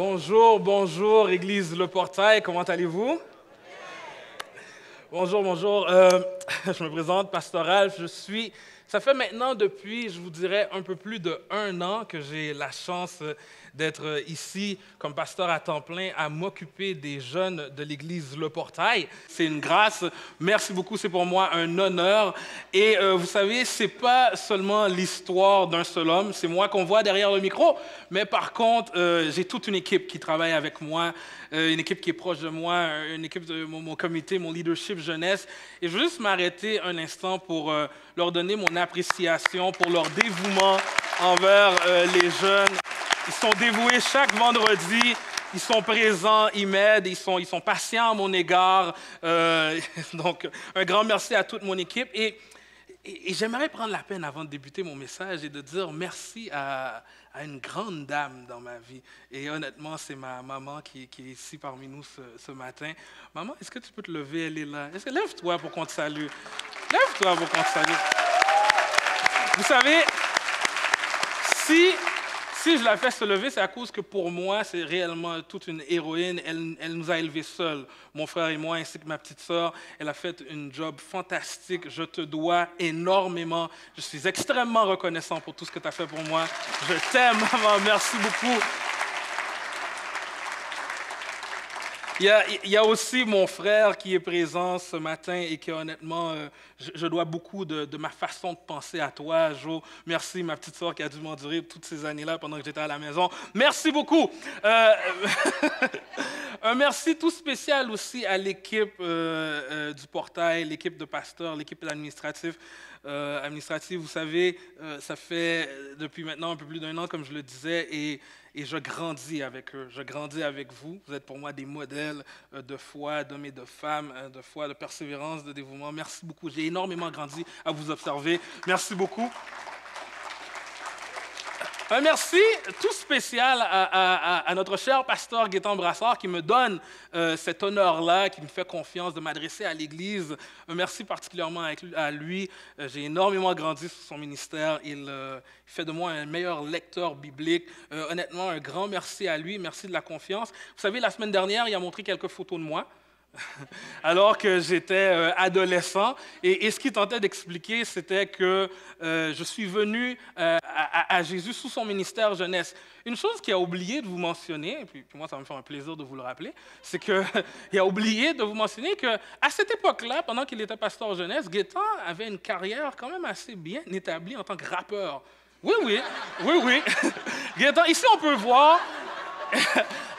Bonjour, bonjour, Église Le Portail, comment allez-vous? Bonjour, bonjour. Euh, je me présente, Pastoral. Je suis. Ça fait maintenant depuis, je vous dirais, un peu plus de un an que j'ai la chance euh, d'être euh, ici comme pasteur à temps plein, à m'occuper des jeunes de l'Église Le Portail. C'est une grâce. Merci beaucoup. C'est pour moi un honneur. Et euh, vous savez, ce n'est pas seulement l'histoire d'un seul homme. C'est moi qu'on voit derrière le micro. Mais par contre, euh, j'ai toute une équipe qui travaille avec moi. Euh, une équipe qui est proche de moi, euh, une équipe de mon, comité, mon leadership jeunesse. Et je veux juste m'arrêter un instant pour euh, leur donner mon appréciation pour leur dévouement envers les jeunes. Ils sont dévoués chaque vendredi ils sont présents, ils m'aident, ils sont, ils sont patients à mon égard. donc, un grand merci à toute mon équipe. et, et j'aimerais prendre la peine, avant de débuter mon message, et de dire merci à, à une grande dame dans ma vie. Et honnêtement, c'est ma maman qui, est ici parmi nous ce, ce matin. Maman, est-ce que tu peux te lever? Elle est là. Est-ce que lève-toi pour qu'on te salue? Lève-toi pour qu'on te salue. Vous savez, si si je la fais se lever, c'est à cause que pour moi, c'est réellement toute une héroïne. Elle, nous a élevés seuls, mon frère et moi, ainsi que ma petite sœur. Elle a fait un job fantastique. Je te dois énormément. Je suis extrêmement reconnaissant pour tout ce que tu as fait pour moi. Je t'aime, maman. Merci beaucoup. Il y, a, aussi mon frère qui est présent ce matin et qui, honnêtement, euh, je, dois beaucoup de, ma façon de penser à toi, Jo. Merci, ma petite soeur qui a dû m'endurer toutes ces années-là pendant que j'étais à la maison. Merci beaucoup. Euh, un merci tout spécial aussi à l'équipe euh, du portail, l'équipe de pasteurs, l'équipe administrative. administrative, vous savez, ça fait depuis maintenant un peu plus d'un an, comme je le disais, et et je grandis avec eux. Je grandis avec vous. Vous êtes pour moi des modèles euh, de foi, d'hommes et de femmes, euh, de foi, de persévérance, de dévouement. Merci beaucoup. J'ai énormément grandi à vous observer. Merci beaucoup. Un merci tout spécial à, notre cher pasteur Guétan Brassard qui me donne euh, cet honneur-là, qui me fait confiance de m'adresser à l'Église. Un merci particulièrement à lui. Euh, j'ai énormément grandi sous son ministère. Euh, il, fait de moi un meilleur lecteur biblique. honnêtement, un grand merci à lui. Merci de la confiance. Vous savez, la semaine dernière, il a montré quelques photos de moi. alors que j'étais euh, adolescent. Et, ce qu'il tentait d'expliquer, c'était que euh, je suis venu euh, à, Jésus sous son ministère jeunesse. Une chose qu'il a oublié de vous mentionner, et puis, moi ça me fait un plaisir de vous le rappeler, c'est qu'il a oublié de vous mentionner qu'à cette époque-là, pendant qu'il était pasteur jeunesse, Gaétan avait une carrière quand même assez bien établie en tant que rappeur. Oui, oui, oui, oui. ici on peut voir,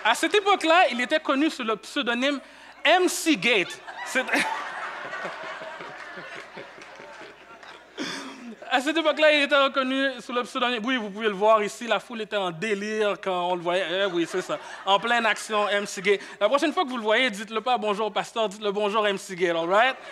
à cette époque-là, il était connu sous le pseudonyme MC Gate. à cette époque-là, il était reconnu sous le pseudonyme. Oui, vous pouvez le voir ici, la foule était en délire quand on le voyait. Eh oui, c'est ça. En pleine action, MC Gate. La prochaine fois que vous le voyez, dites-le pas bonjour pasteur, dites-le bonjour MC Gate, all right?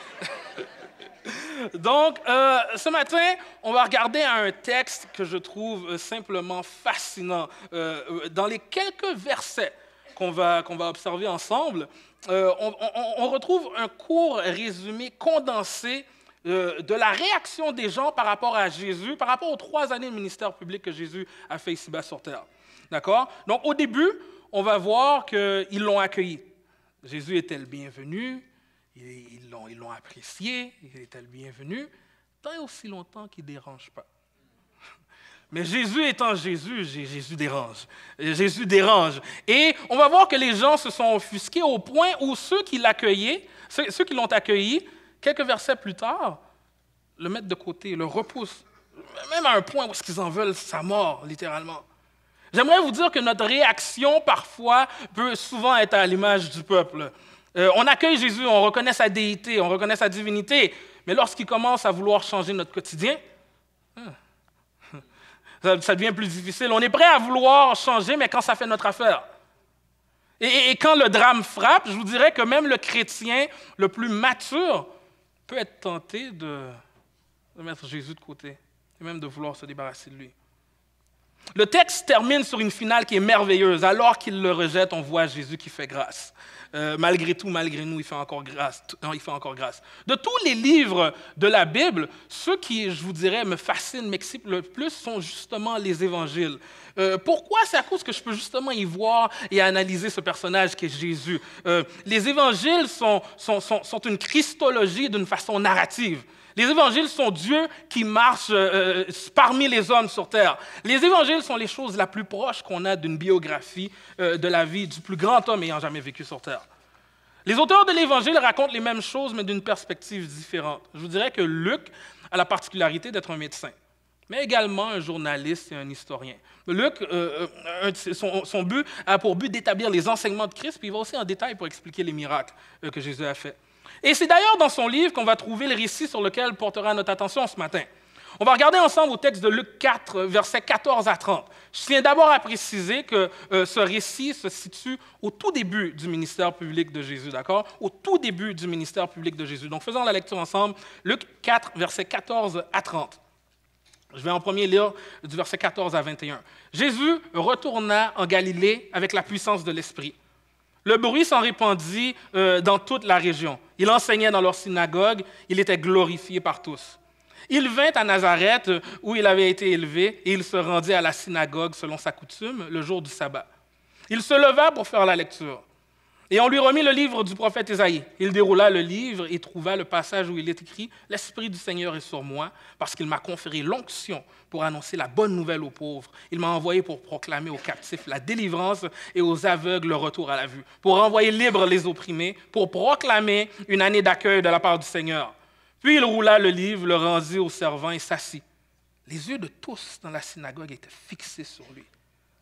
Donc, euh, ce matin, on va regarder un texte que je trouve euh, simplement fascinant. Euh, dans les quelques versets qu'on va, qu'on va observer ensemble, euh, on, retrouve un court résumé condensé euh, de la réaction des gens par rapport à Jésus, par rapport aux trois années de ministère public que Jésus a fait ici-bas sur terre. D'accord Donc, au début, on va voir qu'ils l'ont accueilli. Jésus était le bienvenu, ils l'ont apprécié, il était le bienvenu, tant et aussi longtemps qu'il ne dérange pas. Mais Jésus étant Jésus, Jésus dérange. Jésus dérange. Et on va voir que les gens se sont offusqués au point où ceux qui l'accueillaient, ceux, qui l'ont accueilli, quelques versets plus tard, le mettent de côté, le repoussent, même à un point où ce qu'ils en veulent sa mort, littéralement. J'aimerais vous dire que notre réaction parfois peut souvent être à l'image du peuple. Euh, on accueille Jésus, on reconnaît sa déité, on reconnaît sa divinité, mais lorsqu'il commence à vouloir changer notre quotidien, hein, ça, devient plus difficile. On est prêt à vouloir changer, mais quand ça fait notre affaire. Et, quand le drame frappe, je vous dirais que même le chrétien le plus mature peut être tenté de mettre Jésus de côté, et même de vouloir se débarrasser de lui. Le texte termine sur une finale qui est merveilleuse. Alors qu'il le rejette, on voit Jésus qui fait grâce. Euh, malgré tout, malgré nous, il fait encore grâce. il fait encore grâce. De tous les livres de la Bible, ceux qui, je vous dirais, me fascinent, m'excitent le plus sont justement les évangiles. Euh, pourquoi C'est à cause que je peux justement y voir et analyser ce personnage qui est Jésus. Euh, les évangiles sont une christologie d'une façon narrative. Les évangiles sont Dieu qui marche euh, euh, parmi les hommes sur terre. Les évangiles sont les choses la plus proches qu'on a d'une biographie euh, de la vie du plus grand homme ayant jamais vécu sur terre. Les auteurs de l'évangile racontent les mêmes choses, mais d'une perspective différente. Je vous dirais que Luc a la particularité d'être un médecin mais également un journaliste et un historien. Luc, son, but a pour but d'établir les enseignements de Christ, puis il va aussi en détail pour expliquer les miracles que Jésus a faits. Et c'est d'ailleurs dans son livre qu'on va trouver le récit sur lequel portera notre attention ce matin. On va regarder ensemble au texte de Luc 4, versets 14 à 30. Je tiens d'abord à préciser que euh, ce récit se situe au tout début du ministère public de Jésus, d'accord Au tout début du ministère public de Jésus. Donc faisons la lecture ensemble. Luc 4, versets 14 à 30. Je vais en premier lire du verset 14 à 21. Jésus retourna en Galilée avec la puissance de l'Esprit. Le bruit s'en répandit euh, dans toute la région. Il enseignait dans leur synagogue, il était glorifié par tous. Il vint à Nazareth, euh, où il avait été élevé, et il se rendit à la synagogue selon sa coutume le jour du sabbat. Il se leva pour faire la lecture. Et on lui remit le livre du prophète Isaïe. Il déroula le livre et trouva le passage où il est écrit L'Esprit du Seigneur est sur moi, parce qu'il m'a conféré l'onction pour annoncer la bonne nouvelle aux pauvres. Il m'a envoyé pour proclamer aux captifs la délivrance et aux aveugles le retour à la vue, pour envoyer libre les opprimés, pour proclamer une année d'accueil de la part du Seigneur. Puis il roula le livre, le rendit au servant et s'assit. Les yeux de tous dans la synagogue étaient fixés sur lui.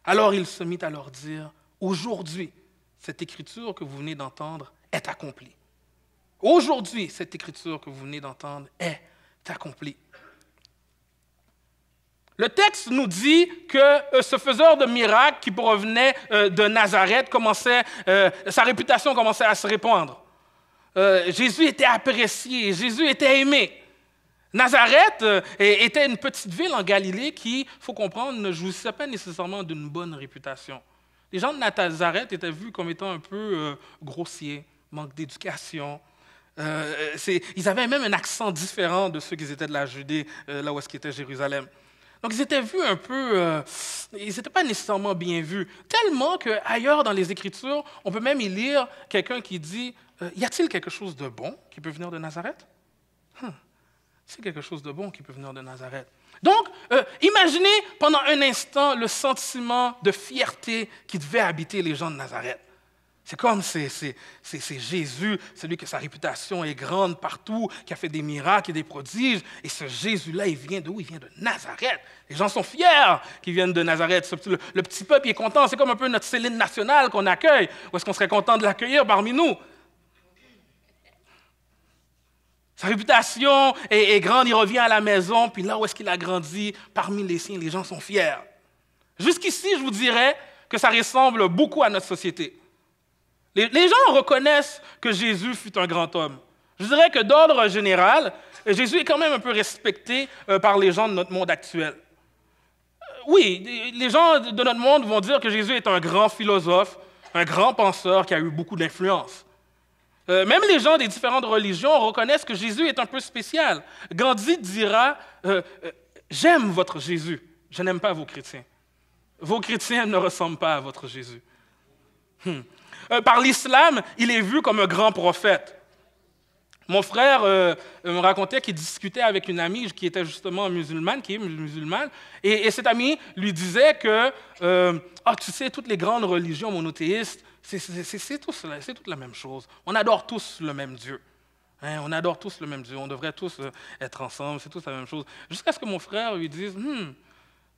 Alors il se mit à leur dire Aujourd'hui, cette écriture que vous venez d'entendre est accomplie. Aujourd'hui, cette écriture que vous venez d'entendre est accomplie. Le texte nous dit que euh, ce faiseur de miracles qui provenait euh, de Nazareth commençait, euh, sa réputation commençait à se répandre. Jésus était apprécié, Jésus était aimé. Nazareth était une petite ville en Galilée qui, il faut comprendre, ne jouissait pas nécessairement d'une bonne réputation. Les gens de Nazareth étaient vus comme étant un peu euh, grossiers, manque d'éducation. Euh, euh, ils avaient même un accent différent de ceux qui étaient de la Judée, là où est-ce était Jérusalem. Donc ils étaient vus un peu, ils n'étaient pas nécessairement bien vus, tellement qu'ailleurs dans les Écritures, on peut même y lire quelqu'un qui dit, y a-t-il quelque chose de bon qui peut venir de Nazareth hein, C'est quelque chose de bon qui peut venir de Nazareth. Donc, euh, imaginez pendant un instant le sentiment de fierté qui devait habiter les gens de Nazareth. C'est comme c'est, Jésus, celui que sa réputation est grande partout, qui a fait des miracles et des prodiges. Et ce Jésus-là, il vient d'où Il vient de Nazareth. Les gens sont fiers qu'ils viennent de Nazareth. Le, petit peuple est content. C'est comme un peu notre Céline nationale qu'on accueille. Ou est-ce qu'on serait content de l'accueillir parmi nous sa réputation est, grande, il revient à la maison, puis là où est-ce qu'il a grandi, parmi les siens, les gens sont fiers. Jusqu'ici, je vous dirais que ça ressemble beaucoup à notre société. Les, gens reconnaissent que Jésus fut un grand homme. Je dirais que d'ordre général, Jésus est quand même un peu respecté euh, par les gens de notre monde actuel. Euh, oui, les gens de notre monde vont dire que Jésus est un grand philosophe, un grand penseur qui a eu beaucoup d'influence. Euh, même les gens des différentes religions reconnaissent que Jésus est un peu spécial. Gandhi dira euh, euh, J'aime votre Jésus, je n'aime pas vos chrétiens. Vos chrétiens ne ressemblent pas à votre Jésus. Hmm. par l'islam, il est vu comme un grand prophète. Mon frère euh, me racontait qu'il discutait avec une amie qui était justement musulmane, qui est musulmane, et, cette amie lui disait que, euh, Ah, tu sais, toutes les grandes religions monothéistes, c'est tout, c'est toute la même chose. On adore tous le même Dieu. Hein, on adore tous le même Dieu. On devrait tous euh, être ensemble. C'est toute la même chose. Jusqu'à ce que mon frère lui dise, hmm,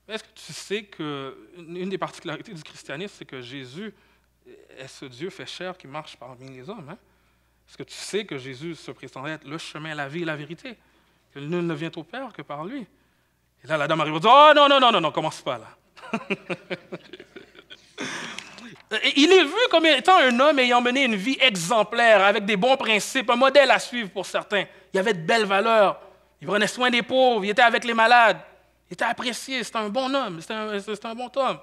est-ce que tu sais que des particularités du christianisme, c'est que Jésus est ce Dieu fait chair qui marche parmi les hommes. Hein? Parce que tu sais que Jésus se prétendait être le chemin, la vie et la vérité. Que nul ne vient au Père que par lui. Et là, la dame arrive dit Oh non, non, non, non, non, commence pas là. il est vu comme étant un homme ayant mené une vie exemplaire, avec des bons principes, un modèle à suivre pour certains. Il avait de belles valeurs. Il prenait soin des pauvres, il était avec les malades. Il était apprécié, c'était un bon homme, c'était un, un, bon homme.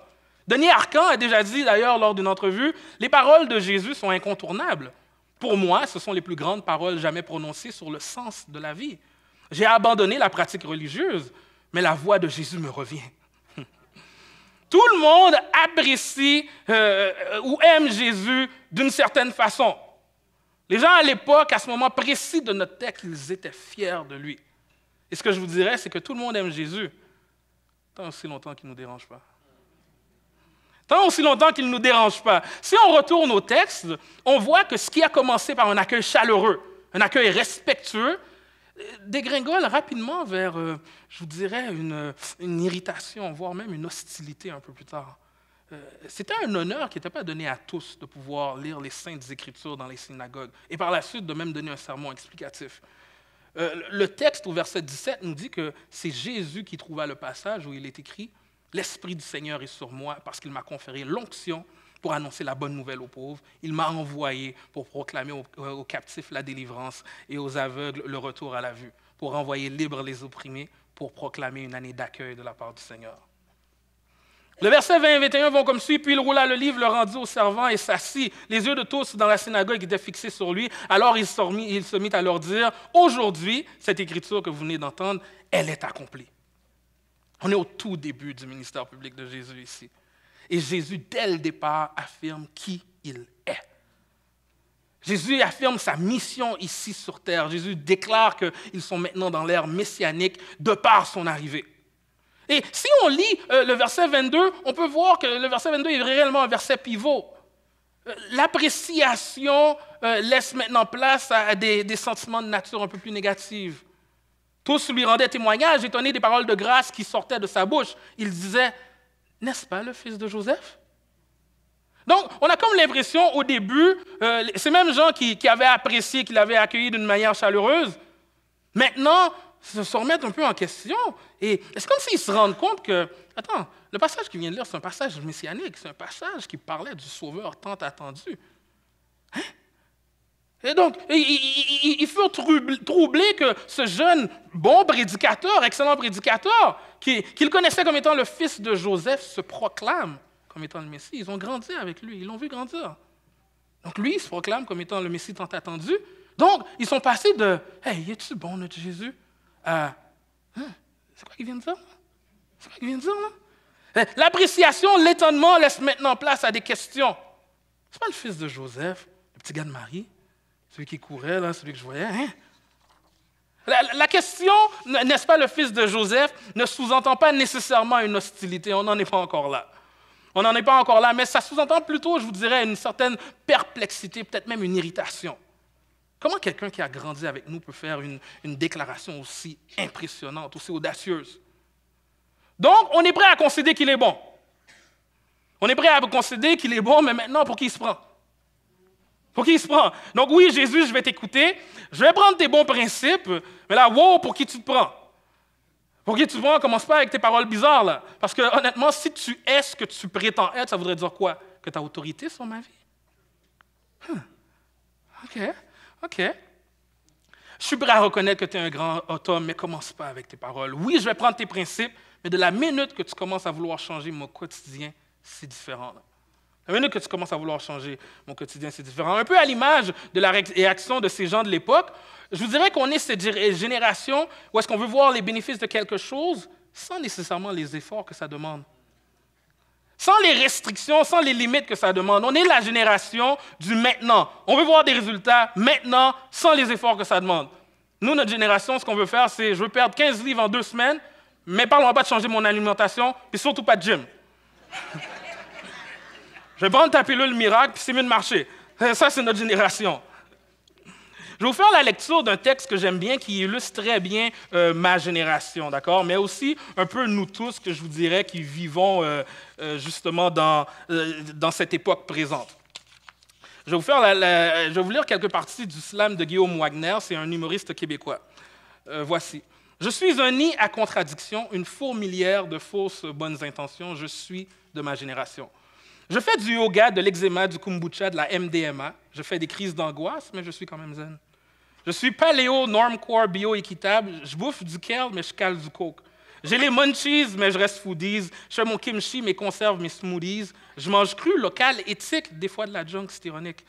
Denis Arcan a déjà dit, d'ailleurs, lors d'une entrevue, les paroles de Jésus sont incontournables. Pour moi, ce sont les plus grandes paroles jamais prononcées sur le sens de la vie. J'ai abandonné la pratique religieuse, mais la voix de Jésus me revient. Tout le monde apprécie euh, euh, ou aime Jésus d'une certaine façon. Les gens à l'époque, à ce moment précis de notre texte, ils étaient fiers de lui. Et ce que je vous dirais, c'est que tout le monde aime Jésus, tant aussi longtemps qu'il ne nous dérange pas. Tant aussi longtemps qu'il ne nous dérange pas. Si on retourne au texte, on voit que ce qui a commencé par un accueil chaleureux, un accueil respectueux, dégringole rapidement vers, euh, je vous dirais, une, irritation, voire même une hostilité un peu plus tard. Euh, c'était un honneur qui n'était pas donné à tous de pouvoir lire les saintes écritures dans les synagogues, et par la suite de même donner un sermon explicatif. Euh, le texte au verset 17 nous dit que c'est Jésus qui trouva le passage où il est écrit L'Esprit du Seigneur est sur moi parce qu'il m'a conféré l'onction pour annoncer la bonne nouvelle aux pauvres. Il m'a envoyé pour proclamer aux, captifs la délivrance et aux aveugles le retour à la vue, pour envoyer libres les opprimés, pour proclamer une année d'accueil de la part du Seigneur. Le verset 20 et 21 vont comme suit, puis il roula le livre, le rendit au servant et s'assit. Les yeux de tous dans la synagogue étaient fixés sur lui. Alors il se mit à leur dire, aujourd'hui, cette écriture que vous venez d'entendre, elle est accomplie. On est au tout début du ministère public de Jésus ici. Et Jésus, dès le départ, affirme qui il est. Jésus affirme sa mission ici sur terre. Jésus déclare qu'ils sont maintenant dans l'ère messianique de par son arrivée. Et si on lit euh, le verset 22, on peut voir que le verset 22 est réellement un verset pivot. Euh, l'appréciation euh, laisse maintenant place à des, des sentiments de nature un peu plus négative. Tous lui rendaient témoignage, étonnés des paroles de grâce qui sortaient de sa bouche. Il disait, n'est-ce pas le fils de Joseph donc, on a comme l'impression au début, euh, ces mêmes gens qui, avaient apprécié, qui l'avaient accueilli d'une manière chaleureuse, maintenant se, remettent un peu en question. Et c'est comme s'ils se rendent compte que, attends, le passage qui vient de lire, c'est un passage messianique, c'est un passage qui parlait du Sauveur tant attendu. Hein? donc, ils furent troublés que ce jeune bon prédicateur, excellent prédicateur, qu'ils connaissaient comme étant le fils de Joseph, se proclame comme étant le Messie. Ils ont grandi avec lui, ils l'ont vu grandir. Donc lui, il se proclame comme étant le Messie tant attendu. Donc, ils sont passés de Hey, es-tu bon, notre Jésus à C'est quoi qu'il vient de dire C'est quoi qu'il vient de dire, là eh, L'appréciation, l'étonnement laisse maintenant place à des questions. C'est pas le fils de Joseph, le petit gars de Marie celui qui courait, là, celui que je voyais. Hein? La, question, n'est-ce pas, le fils de Joseph, ne sous-entend pas nécessairement une hostilité. On n'en est pas encore là. On n'en est pas encore là, mais ça sous-entend plutôt, je vous dirais, une certaine perplexité, peut-être même une irritation. Comment quelqu'un qui a grandi avec nous peut faire une, une déclaration aussi impressionnante, aussi audacieuse? Donc, on est prêt à concéder qu'il est bon. On est prêt à concéder qu'il est bon, mais maintenant, pour qui il se prend? Pour qui il se prend? Donc oui, Jésus, je vais t'écouter, je vais prendre tes bons principes, mais là, wow, pour qui tu te prends? Pour qui tu te prends? Commence pas avec tes paroles bizarres, là. Parce que honnêtement, si tu es ce que tu prétends être, ça voudrait dire quoi? Que tu as autorité sur ma vie? Hum. OK, OK. Je suis prêt à reconnaître que tu es un grand homme, mais commence pas avec tes paroles. Oui, je vais prendre tes principes, mais de la minute que tu commences à vouloir changer mon quotidien, c'est différent. Là. Maintenant que tu commences à vouloir changer, mon quotidien, c'est différent. Un peu à l'image de la réaction de ces gens de l'époque, je vous dirais qu'on est cette euh, génération où est-ce qu'on veut voir les bénéfices de quelque chose sans nécessairement les efforts que ça demande. Sans les restrictions, sans les limites que ça demande. On est la génération du maintenant. On veut voir des résultats maintenant, sans les efforts que ça demande. Nous, notre génération, ce qu'on veut faire, c'est je veux perdre 15 livres en deux semaines, mais parlons pas de changer mon alimentation, et surtout pas de gym. Je vais prendre ta pilule miracle, puis c'est mieux de marcher. Euh, ça, c'est notre génération. Je vais vous faire la lecture d'un texte que j'aime bien, qui illustre très bien euh, ma génération, d'accord, mais aussi un peu nous tous, que je vous dirais, qui vivons euh, justement dans, cette époque présente. Je vais, vous je vais lire quelques parties du slam de Guillaume Wagner, c'est un humoriste québécois. voici. Je suis un nid à contradiction, une fourmilière de fausses bonnes intentions, je suis de ma génération. Je fais du yoga, de l'eczéma, du kombucha, de la MDMA. Je fais des crises d'angoisse, mais je suis quand même zen. Je suis paléo, normcore, bio-équitable. Je bouffe du kale, mais je cale du coke. J'ai les munchies, mais je reste foodies. Je fais mon kimchi, mes conserves, mes smoothies. Je mange cru, local, éthique, des fois de la junk, c'est ironique.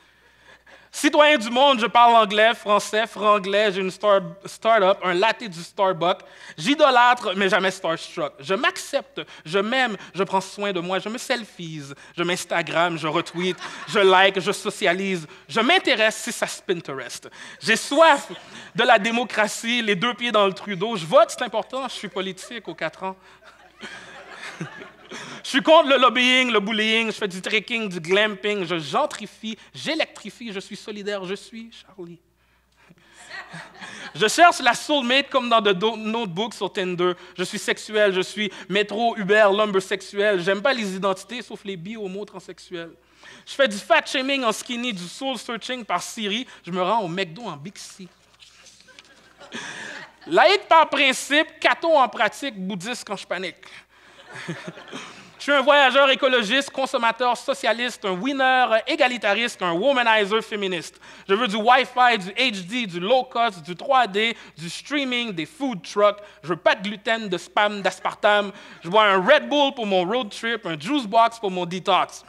Citoyen du monde, je parle anglais, français, franglais, j'ai une start-up, un latte du Starbucks. J'idolâtre, mais jamais starstruck. Je m'accepte, je m'aime, je prends soin de moi, je me selfies, je m'instagram, je retweet, je like, je socialise, je m'intéresse, si ça Pinterest. J'ai soif de la démocratie, les deux pieds dans le Trudeau. Je vote, c'est important, je suis politique aux quatre ans. Je suis contre le lobbying, le bullying, je fais du trekking, du glamping, je gentrifie, j'électrifie, je suis solidaire, je suis Charlie. Je cherche la soulmate comme dans de notebooks sur Tinder. Je suis sexuel, je suis métro, Uber, lumber sexuel. J'aime pas les identités sauf les bi, homo, transsexuels. Je fais du fat shaming en skinny, du soul searching par Siri. Je me rends au McDo en C. Laïque par principe, catho en pratique, bouddhiste quand je panique. Je suis un voyageur écologiste, consommateur socialiste, un winner égalitariste, un womanizer féministe. Je veux du Wi-Fi, du HD, du low cost, du 3D, du streaming, des food trucks. Je veux pas de gluten, de spam, d'aspartame. Je bois un Red Bull pour mon road trip, un juice box pour mon detox.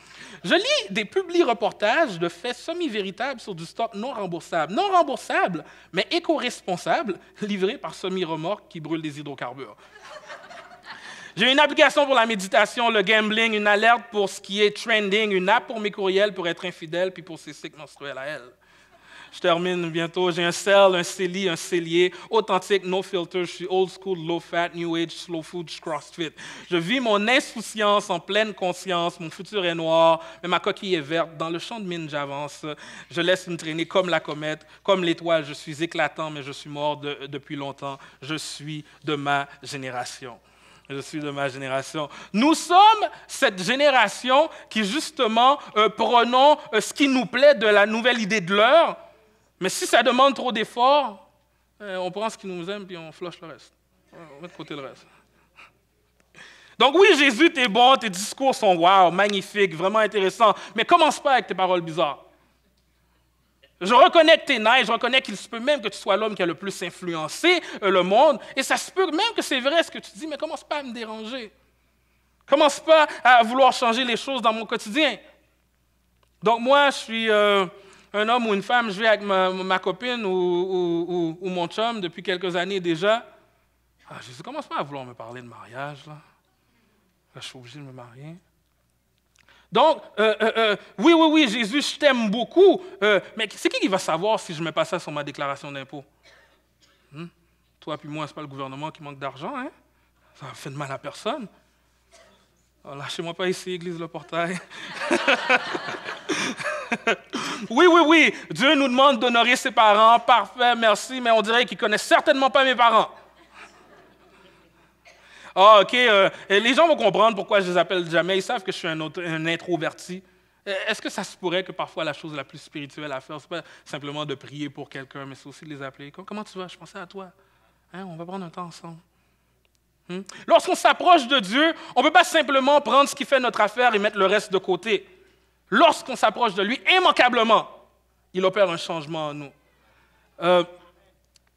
Je lis des publis reportages de faits semi-véritables sur du stock non remboursable. Non remboursable, mais éco-responsable, livré par semi-remorque qui brûle des hydrocarbures. J'ai une application pour la méditation, le gambling, une alerte pour ce qui est trending, une app pour mes courriels pour être infidèle, puis pour ses cycles menstruels à elle. Je termine bientôt. J'ai un sel, un CELI, un cellier, authentique, no filter. Je suis old school, low fat, new age, slow food, crossfit. Je vis mon insouciance en pleine conscience. Mon futur est noir, mais ma coquille est verte. Dans le champ de mine, j'avance. Je laisse me traîner comme la comète, comme l'étoile. Je suis éclatant, mais je suis mort depuis longtemps. Je suis de ma génération je suis de ma génération. Nous sommes cette génération qui, justement, euh, prenons euh, ce qui nous plaît de la nouvelle idée de l'heure, mais si ça demande trop d'efforts, euh, on prend ce qui nous aime puis on floche le reste. On met de côté le reste. Donc, oui, Jésus, t'es bon, tes discours sont wow, magnifiques, vraiment intéressants, mais commence pas avec tes paroles bizarres. Je reconnais que tu es je reconnais qu'il se peut même que tu sois l'homme qui a le plus influencé euh, le monde, et ça se peut même que c'est vrai ce que tu dis, mais commence pas à me déranger. Commence pas à vouloir changer les choses dans mon quotidien. Donc moi, je suis euh, un homme ou une femme, je vais avec ma, copine ou, ou, mon chum depuis quelques années déjà. Ah, je ne commence pas à vouloir me parler de mariage, je suis obligé de me marier. Donc, euh, euh, euh, oui, oui, oui, Jésus, je t'aime beaucoup, mais c'est qui qui va savoir si je mets pas ça sur ma déclaration d'impôt hmm? Toi puis moi, n'est pas le gouvernement qui manque d'argent, hein Ça fait de mal à personne. Oh, lâchez-moi pas ici, Église le portail. oui, oui, oui, Dieu nous demande d'honorer ses parents, parfait, merci, mais on dirait qu'il connaît certainement pas mes parents. Ah, OK, euh, les gens vont comprendre pourquoi je les appelle jamais. Ils savent que je suis un, introverti. Euh, est-ce que ça se pourrait que parfois la chose la plus spirituelle à faire, ce n'est pas simplement de prier pour quelqu'un, mais c'est aussi de les appeler. Comment tu vas? Je pensais à toi. Hein, on va prendre un temps ensemble. Hmm? Lorsqu'on s'approche de Dieu, on ne peut pas simplement prendre ce qui fait notre affaire et mettre le reste de côté. Lorsqu'on s'approche de lui, immanquablement, il opère un changement en nous. Euh,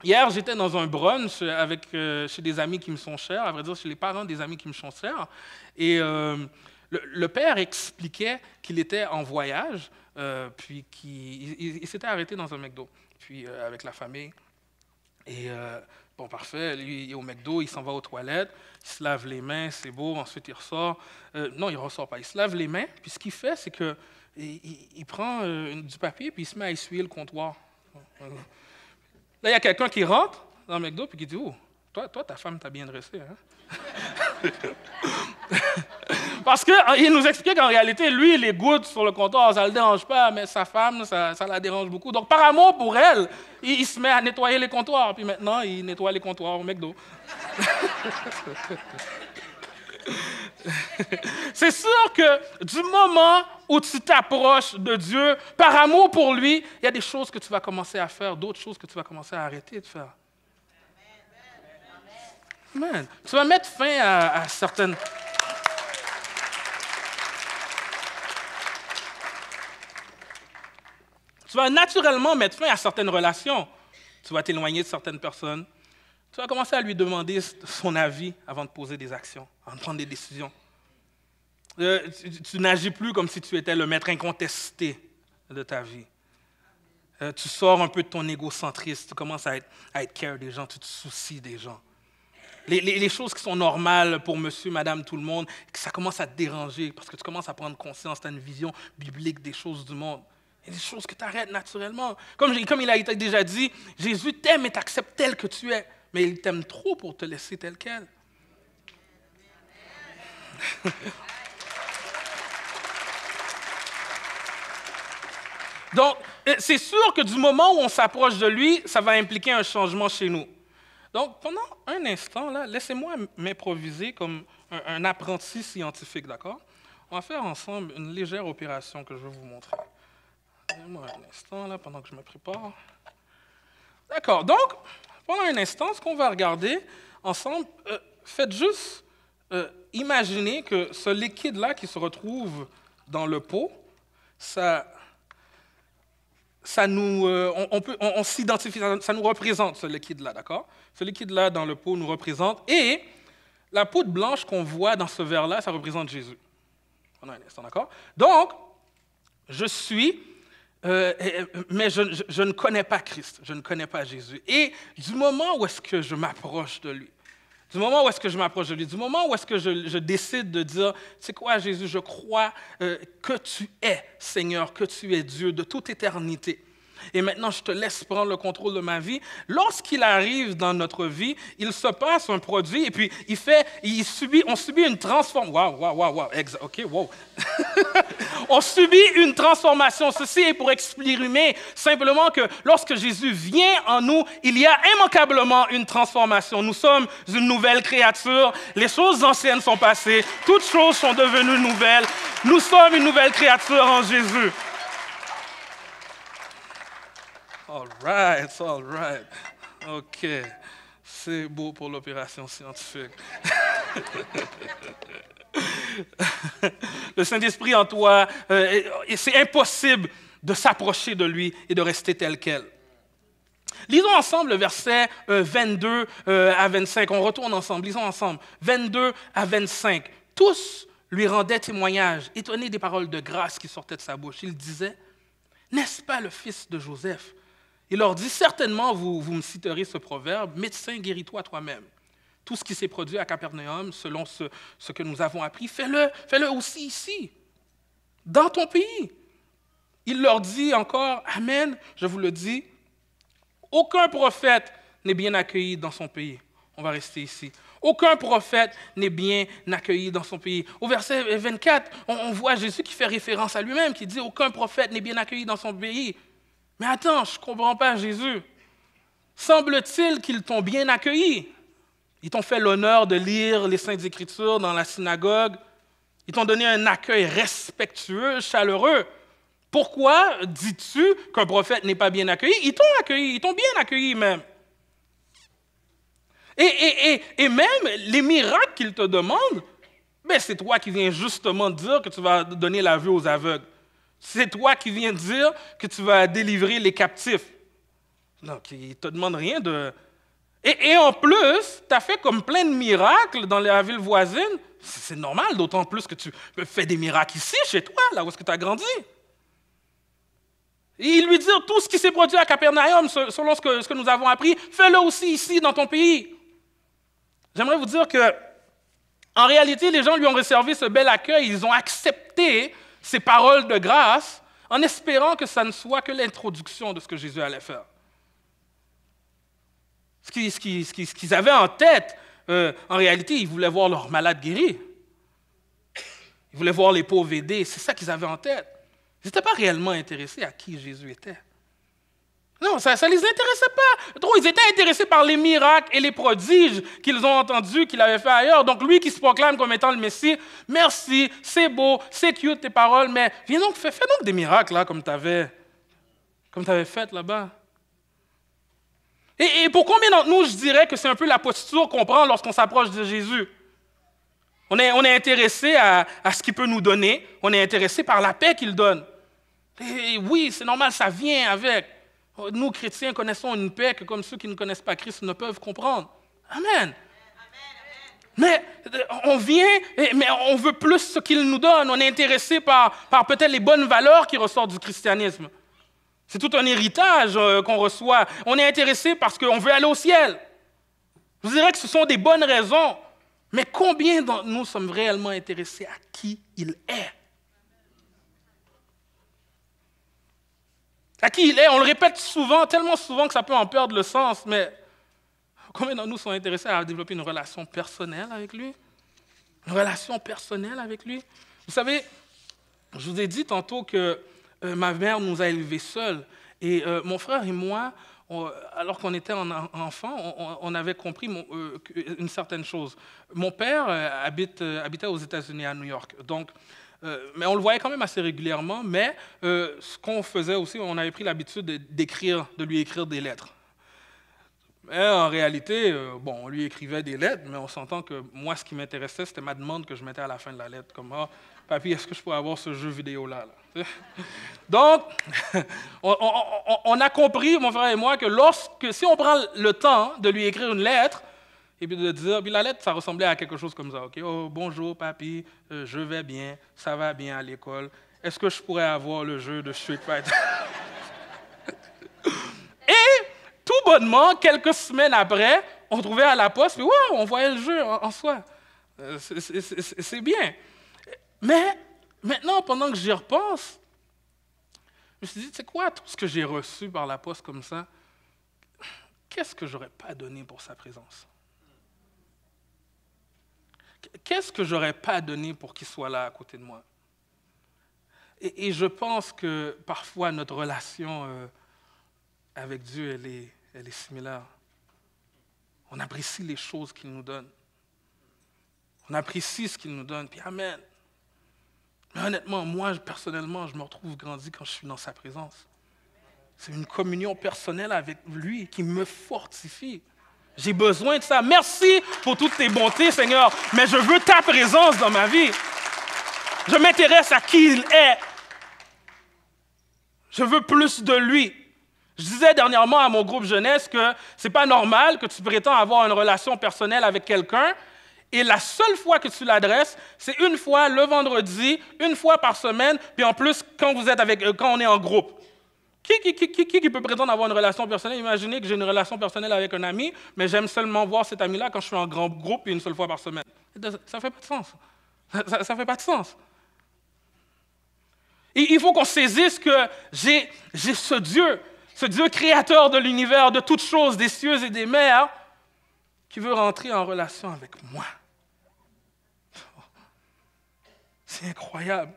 Hier, j'étais dans un brunch avec, euh, chez des amis qui me sont chers, à vrai dire, chez les parents des amis qui me sont chers. Et euh, le, père expliquait qu'il était en voyage, euh, puis qu'il s'était arrêté dans un McDo, puis avec la famille. Et bon, parfait, lui, il est au McDo, il s'en va aux toilettes, il se lave les mains, c'est beau, ensuite il ressort. non, il ne ressort pas, il se lave les mains, puis ce qu'il fait, c'est qu'il il, prend du papier, puis il se met à essuyer le comptoir. Là, il y a quelqu'un qui rentre dans le McDo et qui dit Oh, toi, toi ta femme t'as bien dressé. Hein? Parce qu'il euh, nous expliquait qu'en réalité, lui, les gouttes sur le comptoir, ça ne le dérange pas, mais sa femme, ça, la dérange beaucoup. Donc, par amour pour elle, il, il, se met à nettoyer les comptoirs. Puis maintenant, il nettoie les comptoirs au McDo. C'est sûr que du moment où tu t'approches de Dieu, par amour pour lui, il y a des choses que tu vas commencer à faire, d'autres choses que tu vas commencer à arrêter de faire. tu vas mettre fin à certaines... Tu vas naturellement mettre fin à certaines relations. Tu vas t'éloigner de certaines personnes. Tu vas commencer à lui demander son avis avant de poser des actions, avant de prendre des décisions. Euh, tu, n'agis plus comme si tu étais le maître incontesté de ta vie. Euh, tu sors un peu de ton égocentrisme, tu commences à être, à être care des gens, tu te soucies des gens. Les, les, choses qui sont normales pour monsieur, madame, tout le monde, ça commence à te déranger parce que tu commences à prendre conscience, tu as une vision biblique des choses du monde. Il y a des choses que tu arrêtes naturellement. Comme, comme il a déjà dit, Jésus t'aime et t'accepte tel que tu es mais il t'aime trop pour te laisser tel quel. Donc, c'est sûr que du moment où on s'approche de lui, ça va impliquer un changement chez nous. Donc, pendant un instant, là, laissez-moi m'improviser comme un, apprenti scientifique, d'accord? On va faire ensemble une légère opération que je vais vous montrer. Donnez-moi un instant, là, pendant que je me prépare. D'accord, donc, pendant un instant, ce qu'on va regarder ensemble, euh, faites juste euh, imaginer que ce liquide-là qui se retrouve dans le pot, ça, ça nous, euh, on, peut, on, s'identifie, ça nous représente ce liquide-là, d'accord Ce liquide-là dans le pot nous représente. Et la poudre blanche qu'on voit dans ce verre-là, ça représente Jésus. Pendant un instant, d'accord Donc, je suis euh, mais je, ne connais pas Christ, je ne connais pas Jésus. Et du moment où est-ce que je m'approche de lui, du moment où est-ce que je m'approche de lui, du moment où est-ce que je, décide de dire, tu sais quoi Jésus, je crois euh, que tu es Seigneur, que tu es Dieu de toute éternité et maintenant je te laisse prendre le contrôle de ma vie. Lorsqu'il arrive dans notre vie, il se passe un produit et puis il fait, il subit, on subit une transformation. Waouh, waouh, waouh, wow. ok, wow. on subit une transformation. Ceci est pour exprimer simplement que lorsque Jésus vient en nous, il y a immanquablement une transformation. Nous sommes une nouvelle créature. Les choses anciennes sont passées. Toutes choses sont devenues nouvelles. Nous sommes une nouvelle créature en Jésus. All right, all right. OK. C'est beau pour l'opération scientifique. le Saint-Esprit en toi, euh, et c'est impossible de s'approcher de lui et de rester tel quel. Lisons ensemble le verset 22 euh, euh, à 25. On retourne ensemble. Lisons ensemble. 22 à 25. Tous lui rendaient témoignage, étonnés des paroles de grâce qui sortaient de sa bouche. Il disait, N'est-ce pas le fils de Joseph il leur dit, certainement, vous, vous me citerez ce proverbe, médecin, guéris-toi toi-même. Tout ce qui s'est produit à Capernaum, selon ce, ce que nous avons appris, fais-le fais -le aussi ici, dans ton pays. Il leur dit encore, Amen, je vous le dis, aucun prophète n'est bien accueilli dans son pays. On va rester ici. Aucun prophète n'est bien accueilli dans son pays. Au verset 24, on, voit Jésus qui fait référence à lui-même, qui dit, aucun prophète n'est bien accueilli dans son pays. Mais attends, je ne comprends pas Jésus. Semble-t-il qu'ils t'ont bien accueilli. Ils t'ont fait l'honneur de lire les Saintes Écritures dans la synagogue. Ils t'ont donné un accueil respectueux, chaleureux. Pourquoi dis-tu qu'un prophète n'est pas bien accueilli Ils t'ont accueilli, ils t'ont bien accueilli même. Et, et, même les miracles qu'ils te demandent, ben, c'est toi qui viens justement dire que tu vas donner la vue aux aveugles. C'est toi qui viens dire que tu vas délivrer les captifs. Donc, il ne te demande rien de. Et, en plus, tu as fait comme plein de miracles dans la ville voisine. C'est normal, d'autant plus que tu fais des miracles ici, chez toi, là où est-ce que tu as grandi. Et il lui dit tout ce qui s'est produit à Capernaum, selon ce que, ce que nous avons appris, fais-le aussi ici, dans ton pays. J'aimerais vous dire que, en réalité, les gens lui ont réservé ce bel accueil. Ils ont accepté ces paroles de grâce en espérant que ça ne soit que l'introduction de ce que Jésus allait faire. Ce qu'ils avaient en tête, euh, en réalité, ils voulaient voir leurs malades guéris. Ils voulaient voir les pauvres aidés. C'est ça qu'ils avaient en tête. Ils n'étaient pas réellement intéressés à qui Jésus était. Non, ça ne les intéressait pas. ils étaient intéressés par les miracles et les prodiges qu'ils ont entendus qu'il avait fait ailleurs. Donc lui qui se proclame comme étant le Messie, merci, c'est beau, c'est cute tes paroles, mais viens donc, fais, donc des miracles là comme tu avais, avais fait là-bas. Et, pour combien d'entre nous, je dirais que c'est un peu la posture qu'on prend lorsqu'on s'approche de Jésus. On est, on est intéressé à, ce qu'il peut nous donner, on est intéressé par la paix qu'il donne. et oui, c'est normal, ça vient avec. Nous, chrétiens, connaissons une paix que comme ceux qui ne connaissent pas Christ ne peuvent comprendre. Amen. Mais on vient, mais on veut plus ce qu'il nous donne. On est intéressé par, peut-être les bonnes valeurs qui ressortent du christianisme. C'est tout un héritage euh, qu'on reçoit. On est intéressé parce qu'on veut aller au ciel. Je dirais que ce sont des bonnes raisons. Mais combien d'entre nous sommes réellement intéressés à qui il est à qui il est. On le répète souvent, tellement souvent que ça peut en perdre le sens, mais combien d'entre nous sont intéressés à développer une relation personnelle avec lui Une relation personnelle avec lui Vous savez, je vous ai dit tantôt que euh, ma mère nous a élevés seuls. Et euh, mon frère et moi, alors qu'on était enfants, on, avait compris euh, une certaine chose. Mon père habite, habitait aux États-Unis, à New York. Donc, euh, mais on le voyait quand même assez régulièrement, mais euh, ce qu'on faisait aussi, on avait pris l'habitude d'écrire, de lui écrire des lettres. Mais en réalité, euh, bon, on lui écrivait des lettres, mais on s'entend que moi, ce qui m'intéressait, c'était ma demande que je mettais à la fin de la lettre, comme ah, papi, papy, est-ce que je pourrais avoir ce jeu vidéo-là Donc, on, on, a compris, mon frère et moi, que lorsque, si on prend le temps de lui écrire une lettre, et puis de dire, puis la lettre, ça ressemblait à quelque chose comme ça. ok, Oh, bonjour, papy, euh, je vais bien, ça va bien à l'école. Est-ce que je pourrais avoir le jeu de Street Fighter Et tout bonnement, quelques semaines après, on trouvait à la poste, wow, on voyait le jeu en, soi. Euh, c'est bien. Mais maintenant, pendant que j'y repense, je me suis dit, c'est quoi tout ce que j'ai reçu par la poste comme ça Qu'est-ce que j'aurais pas donné pour sa présence qu'est-ce que j'aurais pas donné pour qu'il soit là à côté de moi et, je pense que parfois notre relation euh, avec Dieu, elle est, elle est similaire. On apprécie les choses qu'il nous donne. On apprécie ce qu'il nous donne, puis Amen. Mais honnêtement, moi, personnellement, je me retrouve grandi quand je suis dans sa présence. C'est une communion personnelle avec lui qui me fortifie. J'ai besoin de ça. Merci pour toutes tes bontés, Seigneur, mais je veux ta présence dans ma vie. Je m'intéresse à qui il est. Je veux plus de lui. Je disais dernièrement à mon groupe jeunesse que c'est pas normal que tu prétends avoir une relation personnelle avec quelqu'un et la seule fois que tu l'adresses, c'est une fois le vendredi, une fois par semaine, puis en plus quand vous êtes avec euh, quand on est en groupe. Qui, peut prétendre avoir une relation personnelle Imaginez que j'ai une relation personnelle avec un ami, mais j'aime seulement voir cet ami-là quand je suis en grand groupe une seule fois par semaine. Ça ne fait pas de sens. Ça ne fait pas de sens. il faut qu'on saisisse que j'ai ce Dieu, ce Dieu créateur de l'univers, de toutes choses, des cieux et des mers, qui veut rentrer en relation avec moi. C'est incroyable.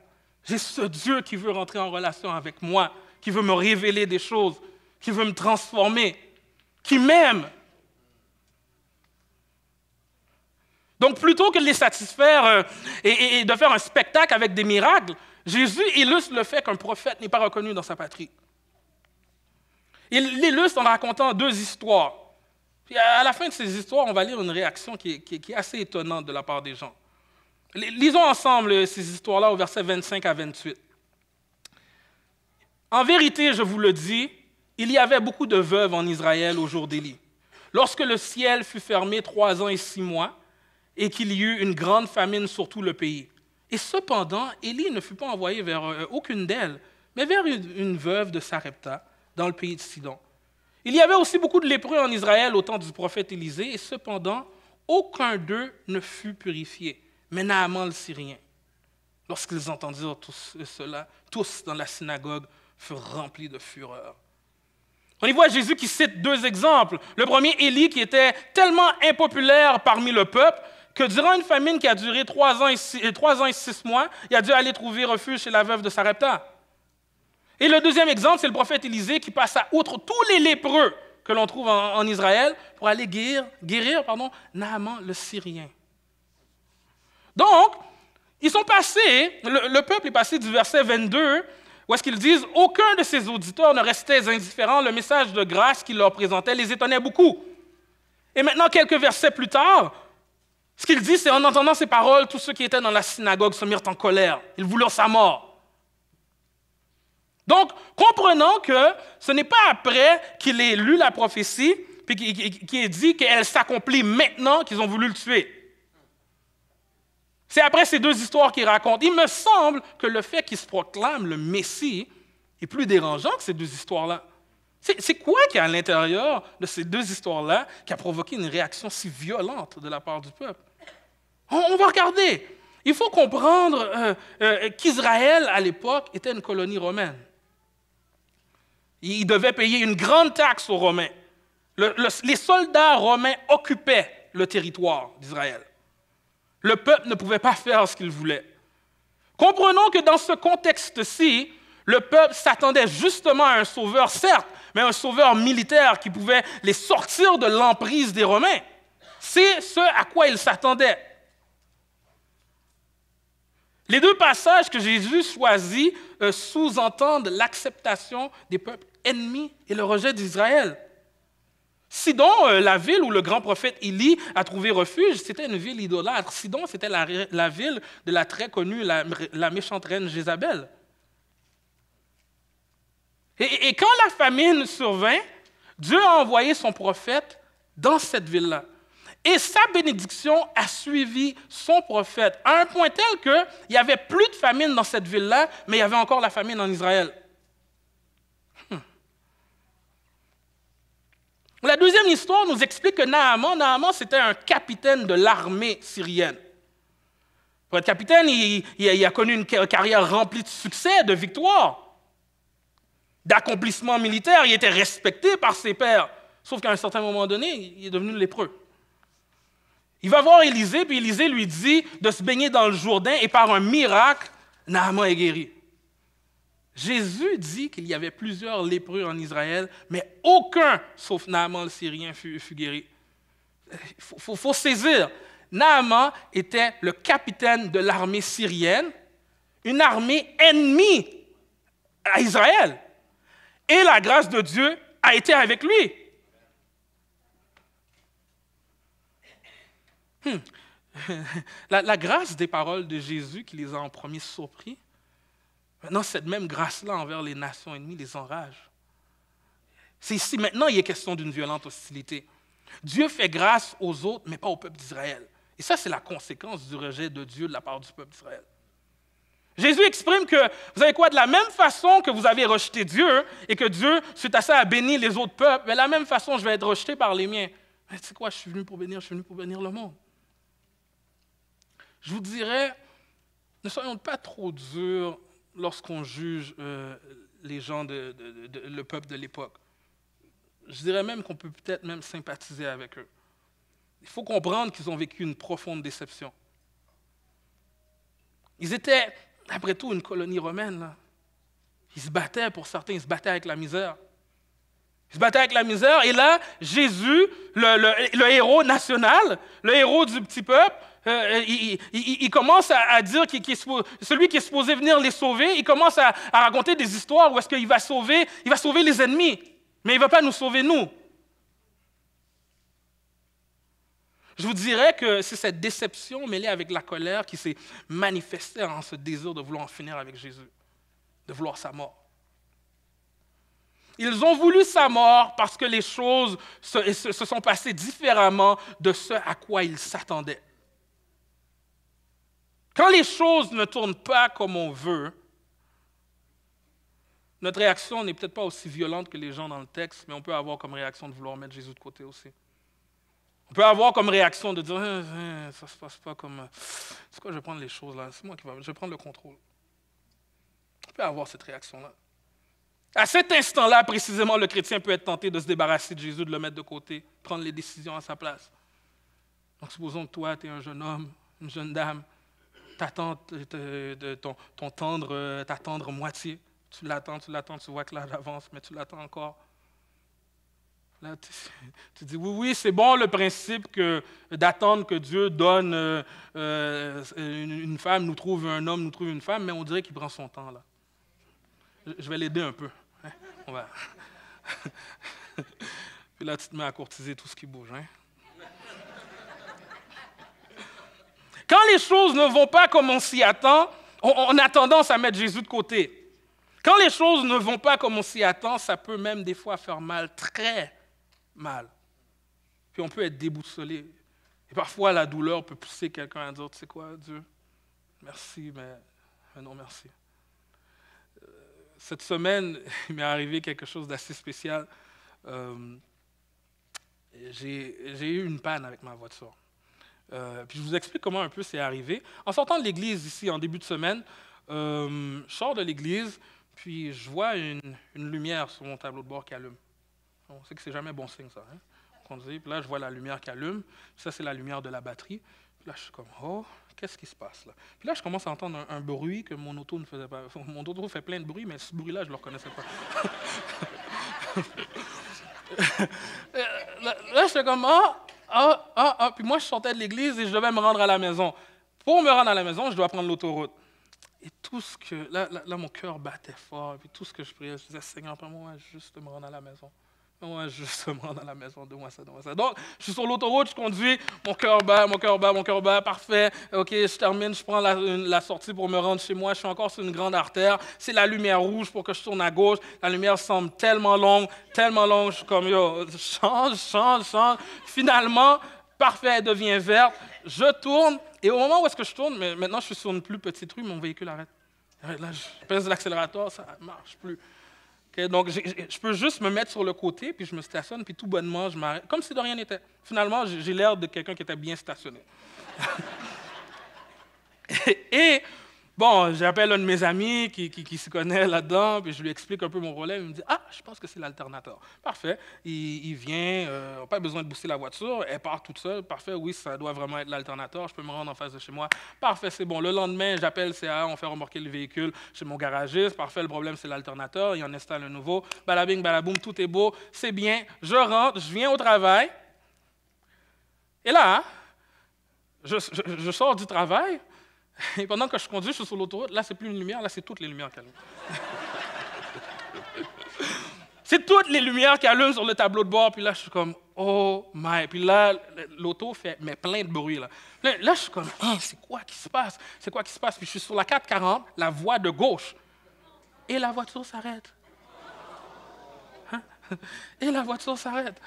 J'ai ce Dieu qui veut rentrer en relation avec moi qui veut me révéler des choses, qui veut me transformer, qui m'aime. Donc plutôt que de les satisfaire euh, et, de faire un spectacle avec des miracles, Jésus illustre le fait qu'un prophète n'est pas reconnu dans sa patrie. Il l'illustre en racontant deux histoires. Puis à la fin de ces histoires, on va lire une réaction qui est assez étonnante de la part des gens. Lisons ensemble euh, ces histoires-là au verset 25 à 28. En vérité, je vous le dis, il y avait beaucoup de veuves en Israël au jour d'Élie. Lorsque le ciel fut fermé trois ans et six mois, et qu'il y eut une grande famine sur tout le pays. Et cependant, Élie ne fut pas envoyé vers euh, aucune d'elles, mais vers une, veuve de Sarepta, dans le pays de Sidon. Il y avait aussi beaucoup de lépreux en Israël au temps du prophète Élisée, et cependant, aucun d'eux ne fut purifié, mais Naaman le Syrien. Lorsqu'ils entendirent tout cela, tous dans la synagogue furent remplis de fureur. On y voit Jésus qui cite deux exemples. Le premier, Élie, qui était tellement impopulaire parmi le peuple que durant une famine qui a duré trois ans et six, euh, ans et six mois, il a dû aller trouver refuge chez la veuve de Sarepta. Et le deuxième exemple, c'est le prophète Élisée qui passa outre tous les lépreux que l'on trouve en, Israël pour aller guérir, guérir pardon, Naaman le Syrien. Donc, ils sont passés, le peuple est passé du verset 22 où est-ce qu'ils disent Aucun de ses auditeurs ne restait indifférent, le message de grâce qu'il leur présentait les étonnait beaucoup. Et maintenant, quelques versets plus tard, ce qu'il dit, c'est en entendant ces paroles, tous ceux qui étaient dans la synagogue se mirent en colère. Ils voulurent sa mort. Donc, comprenons que ce n'est pas après qu'il ait lu la prophétie, puis qu'il ait dit qu'elle s'accomplit maintenant qu'ils ont voulu le tuer. C'est après ces deux histoires qu'il raconte. Il me semble que le fait qu'il se proclame le Messie est plus dérangeant que ces deux histoires-là. C'est quoi qui est à l'intérieur de ces deux histoires-là qui a provoqué une réaction si violente de la part du peuple? On, va regarder. Il faut comprendre euh, euh, qu'Israël, à l'époque, était une colonie romaine. Il devait payer une grande taxe aux Romains. les soldats romains occupaient le territoire d'Israël. Le peuple ne pouvait pas faire ce qu'il voulait. Comprenons que dans ce contexte-ci, le peuple s'attendait justement à un sauveur, certes, mais un sauveur militaire qui pouvait les sortir de l'emprise des Romains. C'est ce à quoi il s'attendait. Les deux passages que Jésus choisit euh, sous-entendent l'acceptation des peuples ennemis et le rejet d'Israël. Sidon, euh, la ville où le grand prophète Élie a trouvé refuge, c'était une ville idolâtre. Sidon, c'était la, ville de la très connue, la, méchante reine Jézabel. Et, et, quand la famine survint, Dieu a envoyé son prophète dans cette ville-là. Et sa bénédiction a suivi son prophète, à un point tel qu'il n'y avait plus de famine dans cette ville-là, mais il y avait encore la famine en Israël. La deuxième histoire nous explique que Naaman, Naaman c'était un capitaine de l'armée syrienne. Pour être capitaine, il, a connu une carrière remplie de succès, de victoires, d'accomplissements militaires. Il était respecté par ses pairs. Sauf qu'à un certain moment donné, il est devenu lépreux. Il va voir Élisée, puis Élisée lui dit de se baigner dans le Jourdain, et par un miracle, Naaman est guéri. Jésus dit qu'il y avait plusieurs lépreux en Israël, mais aucun, sauf Naaman le Syrien, fut, guéri. Il faut, saisir, Naaman était le capitaine de l'armée syrienne, une armée ennemie à Israël. Et la grâce de Dieu a été avec lui. Hmm. la grâce des paroles de Jésus qui les a en premier surpris Maintenant, cette même grâce-là envers les nations ennemies les enrage. C'est ici, maintenant, il est question d'une violente hostilité. Dieu fait grâce aux autres, mais pas au peuple d'Israël. Et ça, c'est la conséquence du rejet de Dieu de la part du peuple d'Israël. Jésus exprime que, vous avez quoi, de la même façon que vous avez rejeté Dieu et que Dieu à ça, à bénir les autres peuples, mais de la même façon, je vais être rejeté par les miens. Mais tu quoi, je suis venu pour bénir, je suis venu pour bénir le monde. Je vous dirais, ne soyons pas trop durs lorsqu'on juge euh, les gens, le peuple de l'époque. Je dirais même qu'on peut peut-être même sympathiser avec eux. Il faut comprendre qu'ils ont vécu une profonde déception. Ils étaient, après tout, une colonie romaine. Ils se battaient pour certains, ils se battaient avec la misère. Ils se battaient avec la misère. Et là, Jésus, le héros national, le héros du petit peuple, euh, il, commence à, dire qu'il, celui qui est supposé venir les sauver, il commence à, raconter des histoires où est-ce qu'il va sauver, il va sauver les ennemis, mais il ne va pas nous sauver nous. Je vous dirais que c'est cette déception mêlée avec la colère qui s'est manifestée en ce désir de vouloir en finir avec Jésus, de vouloir sa mort. Ils ont voulu sa mort parce que les choses se sont passées différemment de ce à quoi ils s'attendaient. Quand les choses ne tournent pas comme on veut, notre réaction n'est peut-être pas aussi violente que les gens dans le texte, mais on peut avoir comme réaction de vouloir mettre Jésus de côté aussi. On peut avoir comme réaction de dire ça hein, hein, ça se passe pas comme. C'est quoi, je vais prendre les choses là C'est moi qui vais. Je vais prendre le contrôle. On peut avoir cette réaction-là. À cet instant-là, précisément, le chrétien peut être tenté de se débarrasser de Jésus, de le mettre de côté, prendre les décisions à sa place. Donc, supposons que toi, tu es un jeune homme, une jeune dame, euh, de ton, tendre, euh, ta moitié. Tu l'attends, tu l'attends, tu vois que là avance, mais tu l'attends encore. Là, tu, dis, oui, oui, c'est bon le principe que, d'attendre que Dieu donne euh, une, femme, nous trouve un homme, nous trouve une femme, mais on dirait qu'il prend son temps là. Je vais l'aider un peu. Hein. On va... Puis là, tu te mets à courtiser tout ce qui bouge. Hein? les choses ne vont pas comme on s'y attend, on a tendance à mettre Jésus de côté. Quand les choses ne vont pas comme on s'y attend, ça peut même des fois faire mal, très mal. Puis on peut être déboussolé. Et parfois, la douleur peut pousser quelqu'un à dire, tu sais quoi, Dieu, merci, mais, non, merci. Euh, cette semaine, il m'est arrivé quelque chose d'assez spécial. Euh, j'ai eu une panne avec ma voiture. Euh, puis je vous explique comment un peu c'est arrivé. En sortant de l'église ici en début de semaine, euh, je sors de l'église, puis je vois une, lumière sur mon tableau de bord qui allume. On sait que c'est jamais bon signe, ça. Hein? Puis là, je vois la lumière qui allume. Ça, c'est la lumière de la batterie. là, je suis comme, oh, qu'est-ce qui se passe là? Puis là, je commence à entendre un, bruit que mon auto ne faisait pas. Mon auto fait plein de bruit, mais ce bruit-là, je ne le reconnaissais pas. Euh, là, je suis comme, oh, ah, ah, ah. Puis moi, je sortais de l'église et je devais me rendre à la maison. Pour me rendre à la maison, je dois prendre l'autoroute. Et tout ce que. Là, là, mon cœur battait fort. Et puis tout ce que je priais, je disais Seigneur, pas moi juste me rendre à la maison justement, dans la maison de moi, ça, de ça. Donc, je suis sur l'autoroute, je conduis, mon cœur bat, mon cœur bat, mon cœur bat, parfait. OK, je termine, je prends la, sortie pour me rendre chez moi. Je suis encore sur une grande artère. C'est la lumière rouge pour que je tourne à gauche. La lumière semble tellement longue, tellement longue. Je suis comme, yo, change, change, change. Finalement, parfait, elle devient verte. Je tourne, et au moment où est-ce que je tourne, mais maintenant, je suis sur une plus petite rue, mon véhicule arrête. arrête là, je pèse l'accélérateur, ça ne marche plus donc, je peux juste me mettre sur le côté, puis je me stationne, puis tout bonnement, je m'arrête, comme si de rien n'était. Finalement, j'ai l'air de quelqu'un qui était bien stationné. et Bon, j'appelle un de mes amis qui, qui, se connaît là-dedans, puis je lui explique un peu mon problème. Il me dit Ah, je pense que c'est l'alternateur. Parfait. Il, il vient, euh, pas besoin de booster la voiture, elle part toute seule. Parfait, oui, ça doit vraiment être l'alternateur. Je peux me rendre en face de chez moi. Parfait, c'est bon. Le lendemain, j'appelle CA, on fait remorquer le véhicule chez mon garagiste. Parfait, le problème, c'est l'alternateur. Il en installe un nouveau. Balabing, balaboum, tout est beau, c'est bien. Je rentre, je viens au travail. Et là, hein, je sors du travail Et pendant que je conduis, je suis sur l'autoroute. Là, c'est plus une lumière, là, c'est toutes les lumières qui allument. c'est toutes les lumières qui allument sur le tableau de bord. Puis là, je suis comme, oh my. Puis là, l'auto fait mais plein de bruit. Là, là, je suis comme, ah, c'est quoi qui se passe? C'est quoi qui se passe? Puis je suis sur la 440, la voie de gauche. Et la voiture s'arrête. Hein? Et la voiture s'arrête.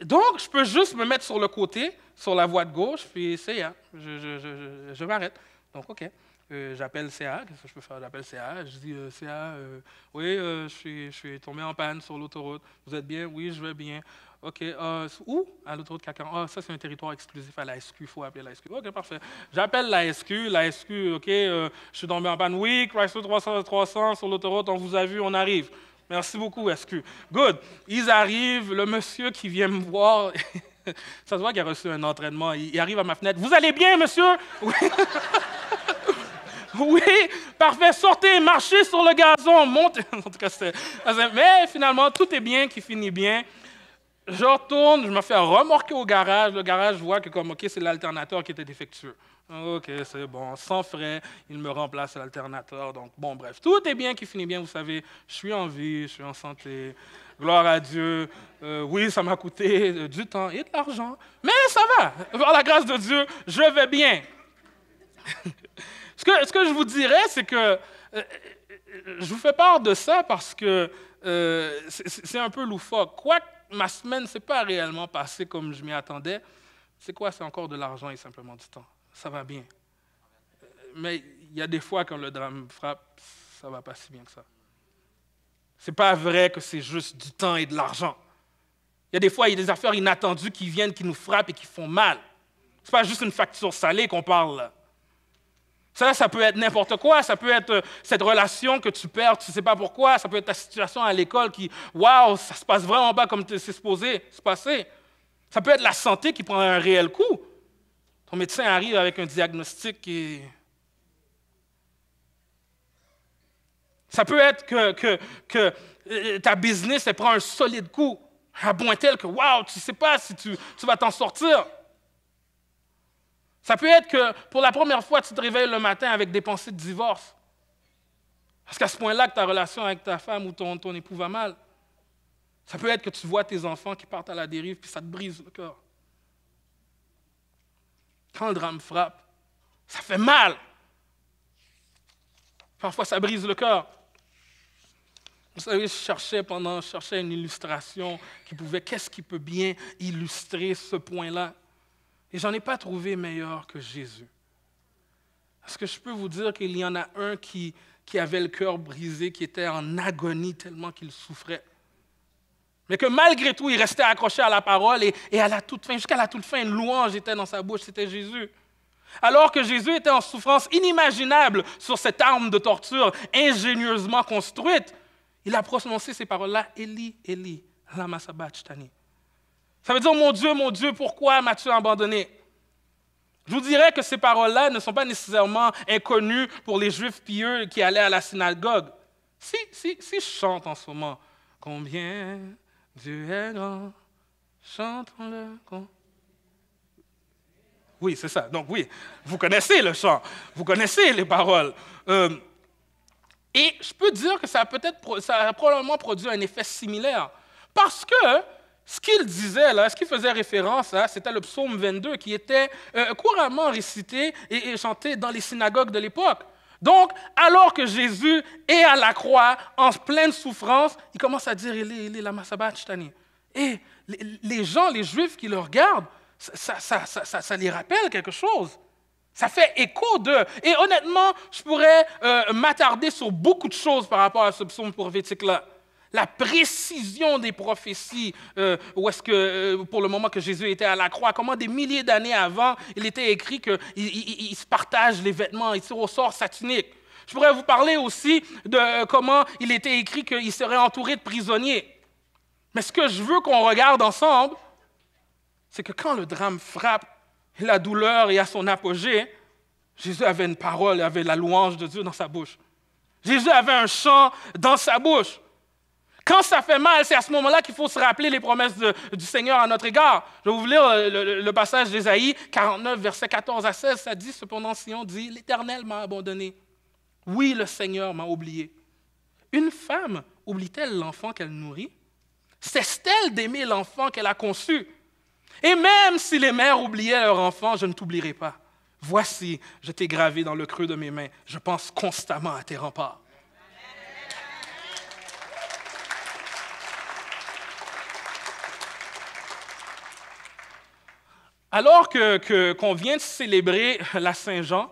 Donc, je peux juste me mettre sur le côté, sur la voie de gauche, puis CA. Je, je, m'arrête. Donc, OK. Euh, j'appelle CA, qu'est-ce que je peux faire J'appelle CA, je dis euh, CA, euh, oui, je suis, tombé en panne sur l'autoroute, vous êtes bien Oui, je vais bien. OK, où À l'autoroute Cacan. Ah, ça, c'est un territoire exclusif à la SQ, il faut appeler la SQ. OK, parfait. J'appelle la SQ, la SQ, OK, je suis tombé en panne. Oui, Chrysler 300, 300 sur l'autoroute, on vous a vu, on arrive. Merci beaucoup, SQ. Good. Ils arrivent, le monsieur qui vient me voir, ça se voit qu'il a reçu un entraînement. Il arrive à ma fenêtre. Vous allez bien, monsieur? Oui. oui, parfait, sortez, marchez sur le gazon, montez. En tout cas, Mais finalement, tout est bien qui finit bien. Je retourne, je me fais remorquer au garage. Le garage voit que, comme, OK, c'est l'alternateur qui était défectueux. OK, c'est bon, sans frein, il me remplace l'alternateur. Donc, bon, bref, tout est bien qui finit bien, vous savez, je suis en vie, je suis en santé, gloire à Dieu. Euh, oui, ça m'a coûté euh, du temps et de l'argent, mais ça va. Par la grâce de Dieu, je vais bien. ce, que, je vous dirais, c'est que euh, je vous fais part de ça parce que c'est un peu loufoque. Quoique ma semaine ne s'est pas réellement passée comme je m'y attendais, c'est quoi C'est encore de l'argent et simplement du temps ça va bien. Mais il y a des fois quand le drame frappe, ça va pas si bien que ça. n'est pas vrai que c'est juste du temps et de l'argent. Il y a des fois, il y a des affaires inattendues qui viennent, qui nous frappent et qui font mal. Ce n'est pas juste une facture salée qu'on parle. Ça, ça peut être n'importe quoi. Ça peut être euh, cette relation que tu perds, tu ne sais pas pourquoi. Ça peut être ta situation à l'école qui, waouh, ça se passe vraiment pas comme c'est supposé se passer. Ça peut être la santé qui prend un réel coup. Ton médecin arrive avec un diagnostic qui. Ça peut être que, euh, ta business elle prend un solide coup, à point tel que, waouh, tu ne sais pas si tu, vas t'en sortir. Ça peut être que pour la première fois, tu te réveilles le matin avec des pensées de divorce. Parce qu'à ce point-là, que ta relation avec ta femme ou ton, ton époux va mal. Ça peut être que tu vois tes enfants qui partent à la dérive, puis ça te brise le cœur. Quand le drame frappe, ça fait mal. Parfois, ça brise le cœur. Vous savez, je cherchais pendant, je cherchais une illustration qui pouvait, qu'est-ce qui peut bien illustrer ce point-là? Et j'en ai pas trouvé meilleur que Jésus. Est-ce que je peux vous dire qu'il y en a un qui, qui avait le cœur brisé, qui était en agonie tellement qu'il souffrait? Mais que malgré tout, il restait accroché à la parole et, à la toute fin, jusqu'à la toute fin, une louange était dans sa bouche, c'était Jésus. Alors que Jésus était en souffrance inimaginable sur cette arme de torture ingénieusement construite, il a prononcé ces paroles-là Eli, Eli, lama sabachthani. Ça veut dire Mon Dieu, mon Dieu, pourquoi m'as-tu abandonné Je vous dirais que ces paroles-là ne sont pas nécessairement inconnues pour les Juifs pieux qui allaient à la synagogue. Si, si, si je chante en ce moment, combien Dieu est grand, chantons-le. Oui, c'est ça. Donc oui, vous connaissez le chant, vous connaissez les paroles. Euh, et je peux dire que ça a, peut -être, ça a probablement produit un effet similaire. Parce que ce qu'il disait, là, ce qu'il faisait référence, à, hein, c'était le psaume 22 qui était euh, couramment récité et chanté dans les synagogues de l'époque. Donc, alors que Jésus est à la croix, en pleine souffrance, il commence à dire, il est la Et les gens, les Juifs qui le regardent, ça, ça, ça, ça, les rappelle quelque chose. Ça fait écho d'eux. Et honnêtement, je pourrais euh, m'attarder sur beaucoup de choses par rapport à ce psaume prophétique-là la précision des prophéties, euh, est-ce que, euh, pour le moment que Jésus était à la croix, comment des milliers d'années avant, il était écrit qu'il il, se partage les vêtements, il se au sort sa tunique. Je pourrais vous parler aussi de euh, comment il était écrit qu'il serait entouré de prisonniers. Mais ce que je veux qu'on regarde ensemble, c'est que quand le drame frappe, la douleur est à son apogée, Jésus avait une parole, il avait la louange de Dieu dans sa bouche. Jésus avait un chant dans sa bouche. Quand ça fait mal, c'est à ce moment-là qu'il faut se rappeler les promesses du Seigneur à notre égard. Je vais vous lire euh, le, le passage d'Ésaïe 49, versets 14 à 16. Ça dit, cependant, si on dit, l'Éternel m'a abandonné. Oui, le Seigneur m'a oublié. Une femme oublie-t-elle l'enfant qu'elle nourrit Cesse-t-elle d'aimer l'enfant qu'elle a conçu Et même si les mères oubliaient leur enfant, je ne t'oublierai pas. Voici, je t'ai gravé dans le creux de mes mains. Je pense constamment à tes remparts. Alors qu'on que, vient de célébrer la Saint-Jean,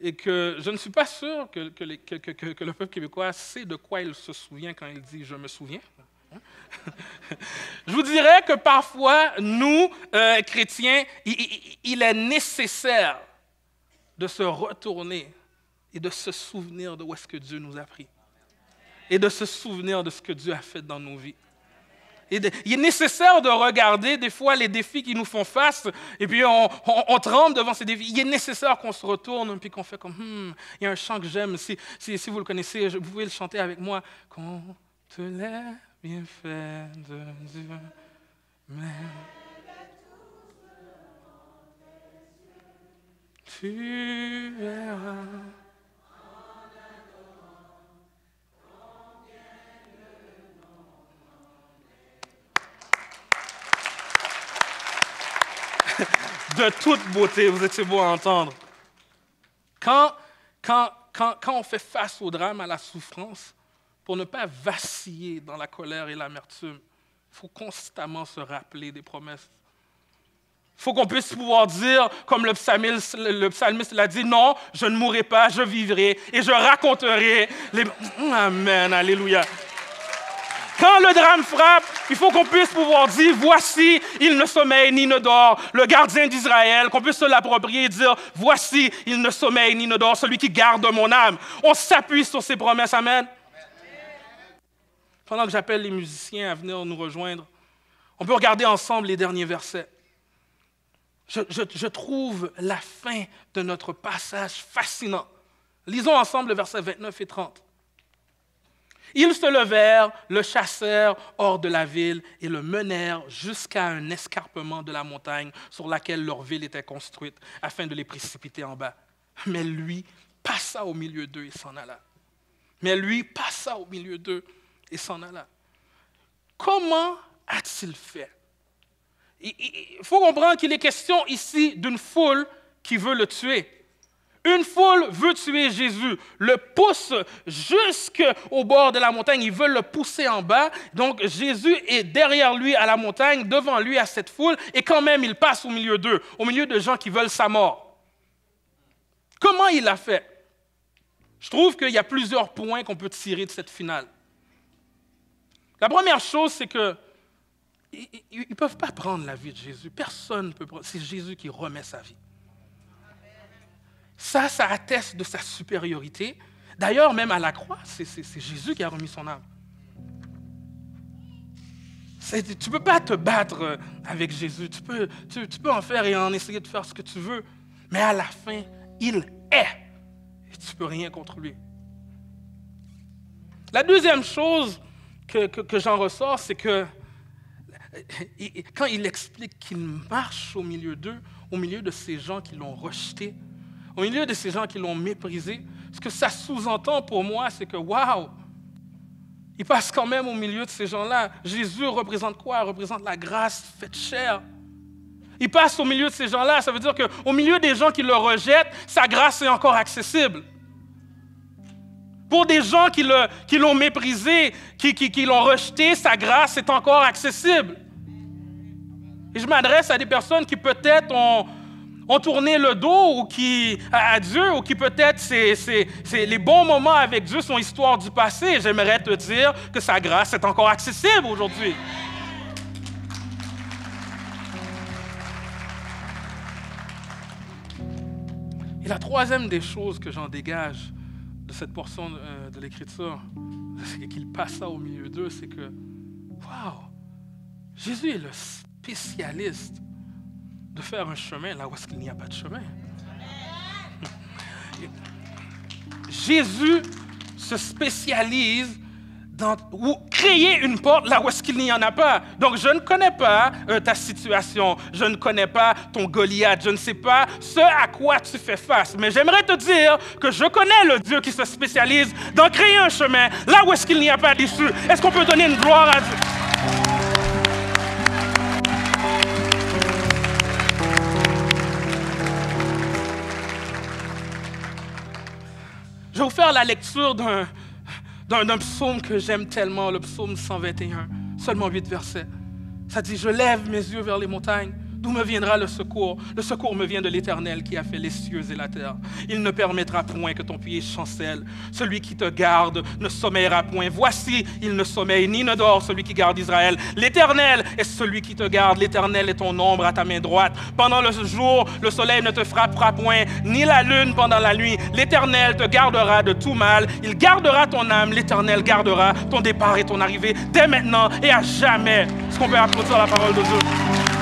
et que je ne suis pas sûr que, le peuple québécois sait de quoi il se souvient quand il dit je me souviens. Hein? je vous dirais que parfois, nous, euh, chrétiens, il, est nécessaire de se retourner et de se souvenir de où est-ce que Dieu nous a pris et de se souvenir de ce que Dieu a fait dans nos vies. Il est nécessaire de regarder des fois les défis qui nous font face, et puis on, tremble devant ces défis. Il est nécessaire qu'on se retourne, puis qu'on fait comme, hmm, il y a un chant que j'aime, si, vous le connaissez, vous pouvez le chanter avec moi. Qu'on te l'est bien fait de Dieu, Tu verras. de toute beauté, vous étiez beau à entendre. Quand, on fait face au drame, à la souffrance, pour ne pas vaciller dans la colère et l'amertume, il faut constamment se rappeler des promesses il faut qu'on puisse pouvoir dire, comme le psalmiste, le psalmiste l'a dit, non, je ne mourrai pas, je vivrai et je raconterai les... Amen, alléluia. Quand le drame frappe, il faut qu'on puisse pouvoir dire, voici, il ne sommeille ni ne dort, le gardien d'Israël, qu'on puisse se l'approprier et dire, voici, il ne sommeille ni ne dort, celui qui garde mon âme. On s'appuie sur ses promesses, Amen. Pendant que j'appelle les musiciens à venir nous rejoindre, on peut regarder ensemble les derniers versets. Je, trouve la fin de notre passage fascinant. Lisons ensemble le verset 29 et 30. Ils se levèrent, le chassèrent hors de la ville et le menèrent jusqu'à un escarpement de la montagne sur laquelle leur ville était construite, afin de les précipiter en bas. Mais lui passa au milieu d'eux et s'en alla. Mais lui passa au milieu d'eux et s'en alla. Comment a-t-il fait Il faut comprendre qu'il est question ici d'une foule qui veut le tuer. Une foule veut tuer Jésus, le pousse jusqu'au bord de la montagne. Ils veulent le pousser en bas. Donc Jésus est derrière lui à la montagne, devant lui à cette foule, et quand même il passe au milieu d'eux, au milieu de gens qui veulent sa mort. Comment il l'a fait Je trouve qu'il y a plusieurs points qu'on peut tirer de cette finale. La première chose, c'est que ils ne peuvent pas prendre la vie de Jésus. Personne ne peut prendre. C'est Jésus qui remet sa vie. Ça, ça atteste de sa supériorité. D'ailleurs, même à la croix, c'est Jésus qui a remis son âme. Tu ne peux pas te battre euh, avec Jésus. Tu peux, tu, peux en faire et en essayer de faire ce que tu veux. Mais à la fin, il est. Et tu peux rien contre lui. La deuxième chose que, que j'en ressors, c'est que quand il explique qu'il marche au milieu d'eux, au milieu de ces gens qui l'ont rejeté, au milieu de ces gens qui l'ont méprisé, ce que ça sous-entend pour moi, c'est que, waouh, il passe quand même au milieu de ces gens-là. Jésus représente quoi Il représente la grâce faite chair. Il passe au milieu de ces gens-là. Ça veut dire qu'au milieu des gens qui le rejettent, sa grâce est encore accessible. Pour des gens qui, le, qui l'ont méprisé, qui, qui l'ont rejeté, sa grâce est encore accessible. Et je m'adresse à des personnes qui peut-être ont, ont tourné le dos ou qui, à, Dieu ou qui peut-être c'est, les bons moments avec Dieu sont histoire du passé. J'aimerais te dire que sa grâce est encore accessible aujourd'hui. Et la troisième des choses que j'en dégage de cette portion euh, de, l'Écriture, c'est qu'il passa au milieu d'eux, c'est que, waouh, Jésus est le spécialiste de faire un chemin là où est qu'il n'y a pas de chemin. Jésus se spécialise dans, ou créer une porte là où est qu'il n'y en a pas. Donc je ne connais pas euh, ta situation, je ne connais pas ton Goliath, je ne sais pas ce à quoi tu fais face, mais j'aimerais te dire que je connais le Dieu qui se spécialise dans créer un chemin là où est-ce qu'il n'y a pas d'issue. Est-ce qu'on peut donner une gloire à Dieu? Je vais vous faire la lecture d'un psaume que j'aime tellement, le psaume 121, seulement 8 versets. Ça dit, je lève mes yeux vers les montagnes. D'où me viendra le secours Le secours me vient de l'Éternel qui a fait les cieux et la terre. Il ne permettra point que ton pied chancelle. Celui qui te garde ne sommeillera point. Voici, il ne sommeille ni ne dort celui qui garde Israël. L'Éternel est celui qui te garde. L'Éternel est ton ombre à ta main droite. Pendant le jour, le soleil ne te frappera point, ni la lune pendant la nuit. L'Éternel te gardera de tout mal. Il gardera ton âme. L'Éternel gardera ton départ et ton arrivée dès maintenant et à jamais. Est-ce qu'on peut applaudir la parole de Dieu?